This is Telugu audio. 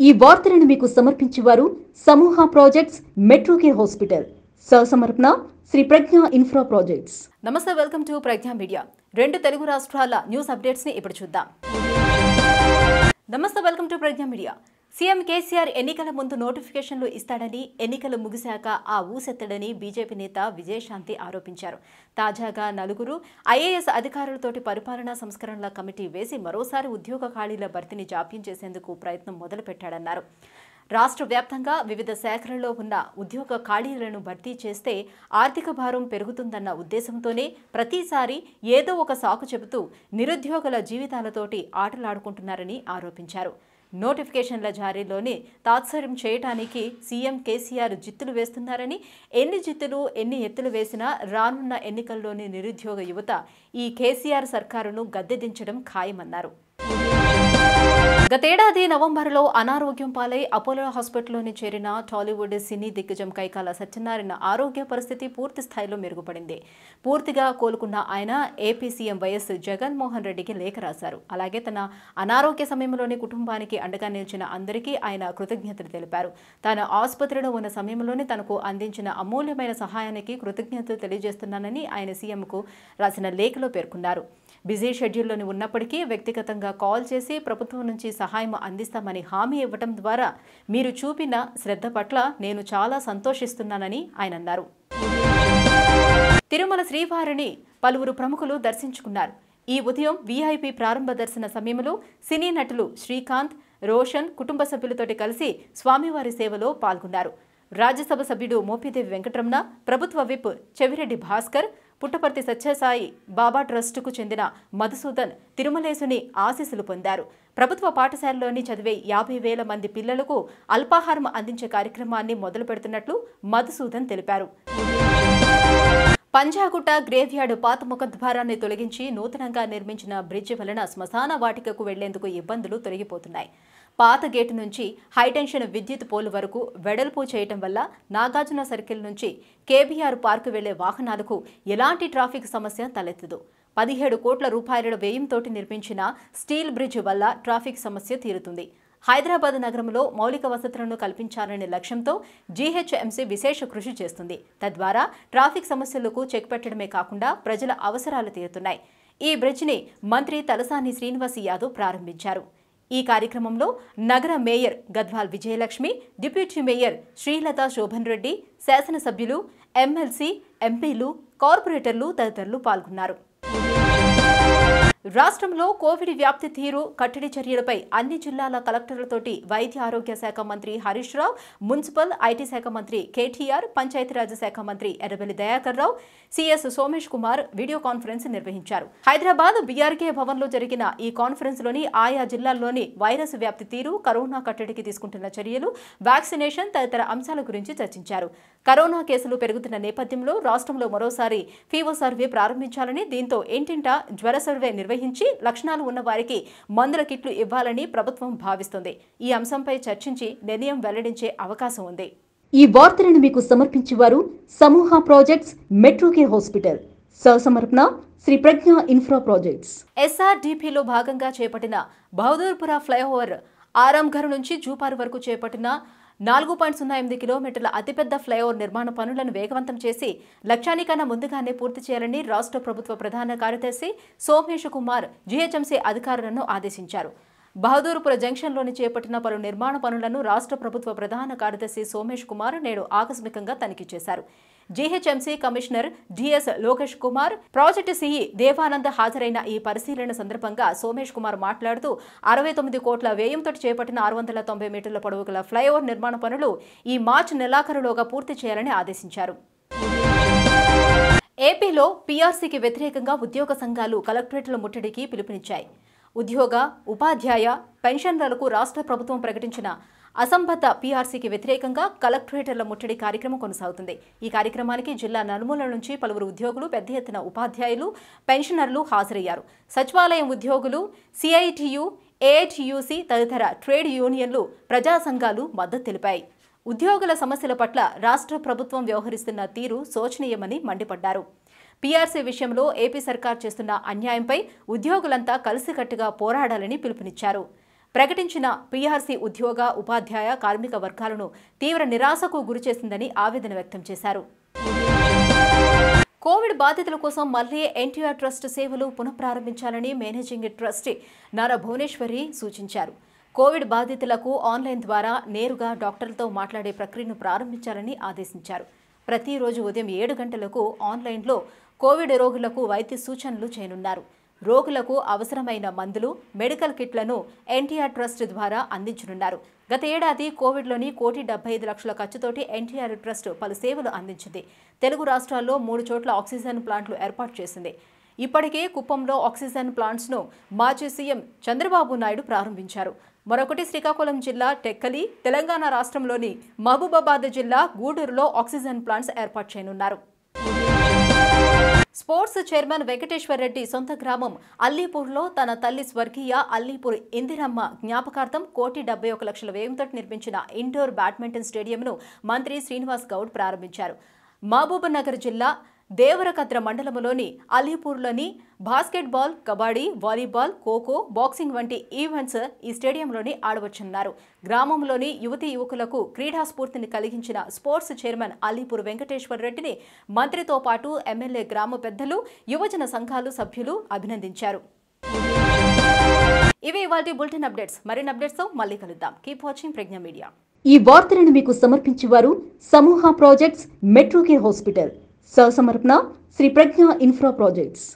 ఈ వార్తలను మీకు సమర్పించేవారు సమూహ ప్రాజెక్ట్స్ మెట్రో కేర్ హాస్పిటల్ సహసమర్పణ శ్రీ ప్రజ్ఞ ఇన్ఫ్రా ప్రాజెక్ట్స్ నమస్తే వెల్కమ్ టు ప్రజ్ఞ మీడియా రెండు తెలుగు రాష్ట్రాల న్యూస్ అప్డేట్స్ ని ఇప్పుడు చూద్దాం నమస్తే welcome to Pragna media CM KCR ఎన్నికల ముందు నోటిఫికేషన్లు ఇస్తాడని ఎన్నికలు ముగిశాక ఆ ఊసెత్తడని బీజేపీ నేత విజయశాంతి ఆరోపించారు తాజాగా నలుగురు ఐఏఎస్ అధికారులతోటి పరిపాలనా సంస్కరణల కమిటీ వేసి మరోసారి ఉద్యోగ ఖాళీల భర్తీని జాప్యం చేసేందుకు ప్రయత్నం మొదలుపెట్టాడన్నారు రాష్ట్ర వ్యాప్తంగా వివిధ శాఖలలో ఉన్న ఉద్యోగ ఖాళీలను భర్తీ చేస్తే ఆర్థిక భారం పెరుగుతుందన్న ఉద్దేశంతోనే ప్రతిసారి ఏదో ఒక సాకు చెబుతూ నిరుద్యోగుల జీవితాలతోటి ఆటలాడుకుంటున్నారని ఆరోపించారు నోటిఫికేషన్ల జారీలోని తాత్సర్యం చేయటానికి సీఎం కేసీఆర్ జిత్తులు వేస్తున్నారని ఎన్ని జిత్తులు ఎన్ని ఎత్తులు వేసినా రానున్న ఎన్నికల్లోని నిరుద్యోగ యువత ఈ కేసీఆర్ సర్కారును గద్దెదించడం ఖాయమన్నారు గతేడాది నవంబర్లో అనారోగ్యం పాలై అపోలో హాస్పిటల్లోని చేరిన టాలీవుడ్ సినీ దిగ్గజం కైకాల సత్యనారాయణ ఆరోగ్య పరిస్థితి పూర్తి స్థాయిలో మెరుగుపడింది పూర్తిగా కోలుకున్న ఆయన ఏపీ సీఎం వైఎస్ జగన్మోహన్ రెడ్డికి లేఖ రాశారు అలాగే తన అనారోగ్య సమయంలోని కుటుంబానికి అండగా నిలిచిన అందరికీ ఆయన కృతజ్ఞతలు తెలిపారు తాను ఆసుపత్రిలో ఉన్న సమయంలోనే తనకు అందించిన అమూల్యమైన సహాయానికి కృతజ్ఞతలు తెలియజేస్తున్నానని ఆయన సీఎంకు రాసిన లేఖలో పేర్కొన్నారు బిజీ షెడ్యూల్లోని ఉన్నప్పటికీ వ్యక్తిగతంగా కాల్ చేసి ప్రభుత్వం నుంచి సహాయం అందిస్తామని హామీ ఇవ్వటం ద్వారా మీరు చూపిన శ్రద్ధ పట్ల నేను చాలా సంతోషిస్తున్నానని ఆయన అన్నారు తిరుమల శ్రీవారిని పలువురు ప్రముఖులు దర్శించుకున్నారు ఈ ఉదయం వీఐపీ ప్రారంభ దర్శన సమయంలో సినీ నటులు శ్రీకాంత్ రోషన్ కుటుంబ సభ్యులతోటి కలిసి స్వామివారి సేవలో పాల్గొన్నారు రాజ్యసభ సభ్యుడు మోపిదేవి వెంకటరమణ ప్రభుత్వ విప్ చెవిరెడ్డి భాస్కర్ పుట్టపర్తి సత్యసాయి బాబా ట్రస్టుకు చెందిన మధుసూదన్ తిరుమలేసుని ఆశీస్సులు పొందారు ప్రభుత్వ పాఠశాలలోని చదివే యాభై వేల మంది పిల్లలకు అల్పాహారం అందించే కార్యక్రమాన్ని మొదలు పెడుతున్నట్లు మధుసూదన్ తెలిపారు పంజాగుట్ట గ్రేవ్యార్డు పాత ముఖద్వారాన్ని తొలగించి నూతనంగా నిర్మించిన బ్రిడ్జి వలన శ్మశాన వాటికకు వెళ్లేందుకు ఇబ్బందులు తొలగిపోతున్నాయి పాత గేటు నుంచి హైటెన్షన్ విద్యుత్ పోలు వరకు వెడల్పు చేయటం వల్ల నాగార్జున సర్కిల్ నుంచి కేబీఆర్ పార్కు వెళ్లే వాహనాలకు ఎలాంటి ట్రాఫిక్ సమస్య తలెత్తదు పదిహేడు కోట్ల రూపాయల వ్యయంతోటి నిర్మించిన స్టీల్ బ్రిడ్జ్ వల్ల ట్రాఫిక్ సమస్య తీరుతుంది హైదరాబాద్ నగరంలో మౌలిక వసతులను కల్పించాలనే లక్ష్యంతో జీహెచ్ఎంసీ విశేష కృషి చేస్తుంది తద్వారా ట్రాఫిక్ సమస్యలకు చెక్ పెట్టడమే కాకుండా ప్రజల అవసరాలు తీరుతున్నాయి ఈ బ్రిడ్జిని మంత్రి తలసాని శ్రీనివాస్ యాదవ్ ప్రారంభించారు ఈ కార్యక్రమంలో నగర mayor Gadwal Vijayalakshmi deputy mayor Srilatha Shobhan Reddy శాసనసభ్యులు ఎమ్మెల్సీ ఎంపీలు కార్పొరేటర్లు తదితరులు పాల్గొన్నారు రాష్ట్రంలో కోవిడ్ వ్యాప్తి తీరు కట్టడి చర్యలపై అన్ని జిల్లాల కలెక్టర్లతోటి వైద్య ఆరోగ్య శాఖ మంత్రి హరీష్ రావు మున్సిపల్ ఐటీ శాఖ మంత్రి కేటీఆర్ పంచాయతీరాజ్ శాఖ మంత్రి ఎర్రబెల్లి దయాకర్ రావు CS Somesh Kumar video conference నిర్వహించారు హైదరాబాద్ బీఆర్కే భవన్లో జరిగిన ఈ కాన్ఫరెన్స్లోని ఆయా జిల్లాల్లోని వైరస్ వ్యాప్తి తీరు కరోనా కట్టడికి తీసుకుంటున్న చర్యలు వ్యాక్సినేషన్ తదితర అంశాల గురించి చర్చించారు కరోనా కేసులు పెరుగుతున్న నేపథ్యంలో రాష్ట్రంలో మరోసారి ఫీవో సర్వే ప్రారంభించాలని దీంతో ఇంటింటా జ్వర సర్వే నిర్వహించారు సందేహించి లక్షణాలు ఉన్న వారికి మందుల కిట్లు ఇవ్వాలని ప్రభుత్వం భావిస్తుంది ఈ అంశంపై చర్చించి నిర్ణయం వెల్లడించే అవకాశం ఉంది ఈ వార్తలను మీకు సమర్పించేవారు సమూహ ప్రాజెక్ట్స్ మెట్రో కేర్ హాస్పిటల్ సహసమర్పణ శ్రీ ప్రజ్ఞ ఇన్ఫ్రా ప్రాజెక్ట్స్ ఎస్ఆర్డిపిలో భాగంగా చేపట్టిన బహదూర్పుర ఫ్లైఓవర్ ఆరాంఘర్ నుంచి జూపార్ వరకు చేపట్టిన నాలుగు పాయింట్ సున్నా ఎనిమిది కిలోమీటర్ల అతిపెద్ద ఫ్లైఓవర్ నిర్మాణ పనులను వేగవంతం చేసి లక్ష్యానికన్నా ముందుగానే పూర్తి చేయాలని రాష్ట్ర ప్రభుత్వ ప్రధాన కార్యదర్శి సోమేష్ కుమార్ జీహెచ్ఎంసీ అధికారులను ఆదేశించారు బహదూర్పుర జంక్షన్లోని చేపట్టిన పలు నిర్మాణ పనులను రాష్ట్ర ప్రభుత్వ ప్రధాన కార్యదర్శి సోమేష్ కుమార్ నేడు ఆకస్మికంగా తనిఖీ చేశారు GHMC commissioner D S Lokesh Kumar project C E Devanand హాజరైన ఈ పరిశీలన సందర్భంగా సోమేష్ కుమార్ మాట్లాడుతూ అరవై తొమ్మిది కోట్ల వ్యయంతో చేపట్టిన ఆరు వందల తొంభై మీటర్ల పొడవు గల ఫ్లైఓవర్ నిర్మాణ పనులు ఈ మార్చి నెలాఖరులోగా పూర్తి చేయాలని ఆదేశించారు ఏపీలో పీఆర్సీకి వ్యతిరేకంగా ఉద్యోగ సంఘాలు కలెక్టరేట్ల ముట్టడికి పిలుపునిచ్చాయి ఉద్యోగ ఉపాధ్యాయ పెన్షన్లకు రాష్ట్ర ప్రభుత్వం ప్రకటించిన అసంబద్ధ పీఆర్సీకి వ్యతిరేకంగా కలెక్టరేటర్ల ముట్టడి కార్యక్రమం కొనసాగుతుంది ఈ కార్యక్రమానికి జిల్లా నలుమూల నుంచి పలువురు ఉద్యోగులు పెద్ద ఎత్తున ఉపాధ్యాయులు పెన్షనర్లు హాజరయ్యారు సచివాలయం ఉద్యోగులు సిఐటియు ఏఐటియుసి తదితర ట్రేడ్ యూనియన్లు ప్రజా సంఘాలు మద్దతు తెలిపాయి ఉద్యోగుల సమస్యల పట్ల రాష్ట్ర ప్రభుత్వం వ్యవహరిస్తున్న తీరు శోచనీయమని మండిపడ్డారు పీఆర్సీ విషయంలో ఏపీ సర్కార్ చేస్తున్న అన్యాయంపై ఉద్యోగులంతా కలిసికట్టుగా పోరాడాలని పిలుపునిచ్చారు ప్రకటించిన పీఆర్సీ ఉద్యోగ ఉపాధ్యాయ కార్మిక వర్గాలను తీవ్ర నిరాశకు గురిచేసిందని ఆవేదన వ్యక్తం చేశారు కోవిడ్ బాధితుల కోసం మళ్లీ ఎన్టీఆర్ ట్రస్ట్ సేవలు పునఃప్రారంభించాలని మేనేజింగ్ ట్రస్టీ నారా భువనేశ్వరి సూచించారు కోవిడ్ బాధితులకు ఆన్లైన్ ద్వారా నేరుగా డాక్టర్లతో మాట్లాడే ప్రక్రియను ప్రారంభించాలని ఆదేశించారు ప్రతిరోజు ఉదయం ఏడు గంటలకు ఆన్లైన్లో కోవిడ్ రోగులకు వైద్య సూచనలు చేయనున్నారు రోగులకు అవసరమైన మందులు మెడికల్ కిట్లను ఎన్టీఆర్ ట్రస్ట్ ద్వారా అందించనున్నారు గత ఏడాది కోవిడ్లోని కోటి డెబ్బై ఐదు లక్షల ఖర్చుతోటి ఎన్టీఆర్ ట్రస్ట్ పలు సేవలు అందించింది తెలుగు రాష్ట్రాల్లో మూడు చోట్ల ఆక్సిజన్ ప్లాంట్లు ఏర్పాటు చేసింది ఇప్పటికే కుప్పంలో ఆక్సిజన్ ప్లాంట్స్ను మాజీ సీఎం చంద్రబాబు నాయుడు ప్రారంభించారు మరొకటి శ్రీకాకుళం జిల్లా టెక్కలి తెలంగాణ రాష్ట్రంలోని మహబూబాబాద్ జిల్లా గూడూరులో ఆక్సిజన్ ప్లాంట్స్ ఏర్పాటు చేయనున్నారు స్పోర్ట్స్ చైర్మన్ వెంకటేశ్వర్ రెడ్డి సొంత గ్రామం అల్లీపూర్లో తన తల్లి స్వర్గీయ అల్లీపూర్ ఇందిరమ్మ జ్ఞాపకార్థం కోటి డెబ్బై ఒక లక్షల వ్యయంతో నిర్మించిన ఇండోర్ బ్యాడ్మింటన్ స్టేడియంను మంత్రి శ్రీనివాస్ గౌడ్ ప్రారంభించారు మహబూబ్నగర్ జిల్లా దేవరకద్ర మండలంలోని అలీపూర్లోని basketball kabaddi volleyball kho kho boxing వంటి ఈవెంట్స్ ఈ స్టేడియంలోని ఆడవచ్చున్నారు గ్రామంలోని యువతి యువకులకు క్రీడా కలిగించిన స్పోర్ట్స్ చైర్మన్ అలీపూర్ వెంకటేశ్వర రెడ్డిని మంత్రితో పాటు ఎమ్మెల్యే గ్రామ పెద్దలు యువజన సంఘాలు సభ్యులు అభినందించారు ఇవి ఇవాళ బులెటిన్ అప్డేట్స్ మరిన్ని అప్డేట్స్తో మళ్ళీ కలుద్దాం కీప్ వాచింగ్ ప్రజ్ఞ మీడియా ఈ వార్తలను మీకు సమర్పించేవారు సమూహ ప్రాజెక్ట్స్ మెట్రోకే హాస్పిటల్ सहसमर्पण श्री प्रज्ञा इंफ्रा प्रोजेक्ट्स